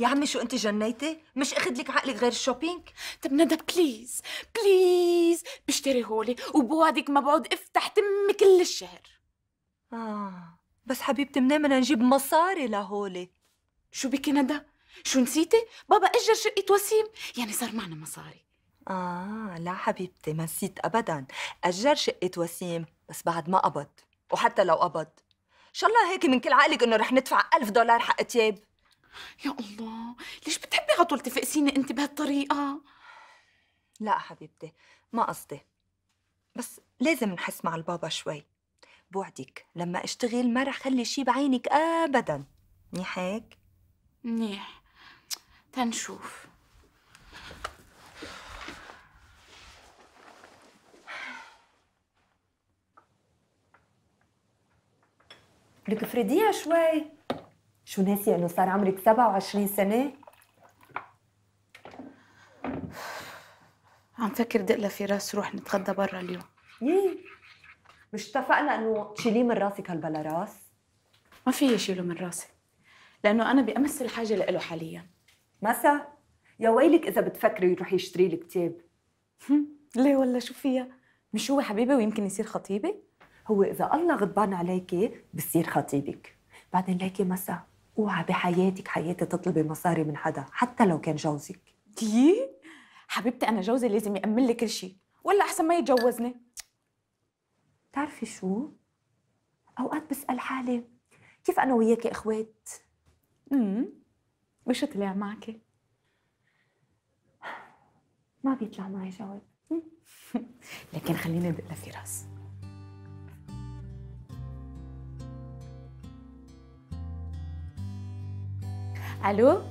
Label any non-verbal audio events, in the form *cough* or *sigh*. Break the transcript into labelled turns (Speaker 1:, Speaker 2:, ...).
Speaker 1: يا عمي شو انت جنيتي؟ مش اخذ لك عقلك غير الشوبينج؟ طب ندى بليز بليز بشتري هولي وبوعدك ما بقعد افتح تمي كل الشهر اه بس حبيبتي منين بدنا نجيب مصاري لهولي؟ شو بكي ندى؟ شو نسيتي؟ بابا اجر شقة وسيم، يعني صار معنا مصاري آه لا حبيبتي ما نسيت أبدا أجر شقة وسيم بس بعد ما قبض وحتى لو قبض إن شاء الله هيك من كل عقلك إنه رح ندفع ألف دولار حق تياب يا الله ليش بتحبي على طول تفقسيني انت بهالطريقه لا حبيبتي ما قصدي بس لازم نحس مع البابا شوي بوعدك لما اشتغل ما رح خلي شي بعينك ابدا منيح هيك منيح تنشوف لك فريديها شوي شو ناسية انه صار عمرك 27 سنة؟ عم فكر دق في راس روح نتغدى برا اليوم يي مش اتفقنا انه تشيليه من راسك هالبلا راس؟ ما في شيله من راسي لانه انا بامس الحاجه له حاليا مسا يا ويلك اذا بتفكري يروح يشتري لك كتاب ليه ولا شو فيها مش هو حبيبي ويمكن يصير خطيبي هو اذا الله غضبان عليكي بصير خطيبك بعدين ليكي مسا اوعى بحياتك حياتي تطلبي مصاري من حدا حتى لو كان جوزك دي حبيبتي انا جوزي لازم يامن لي كل شيء ولا احسن ما يتجوزني بتعرفي شو اوقات بسال حالي كيف انا وياك اخوات امم وش طلع معك ما بيطلع معي جواب *laughs* لكن خليني ادق في راسي Allô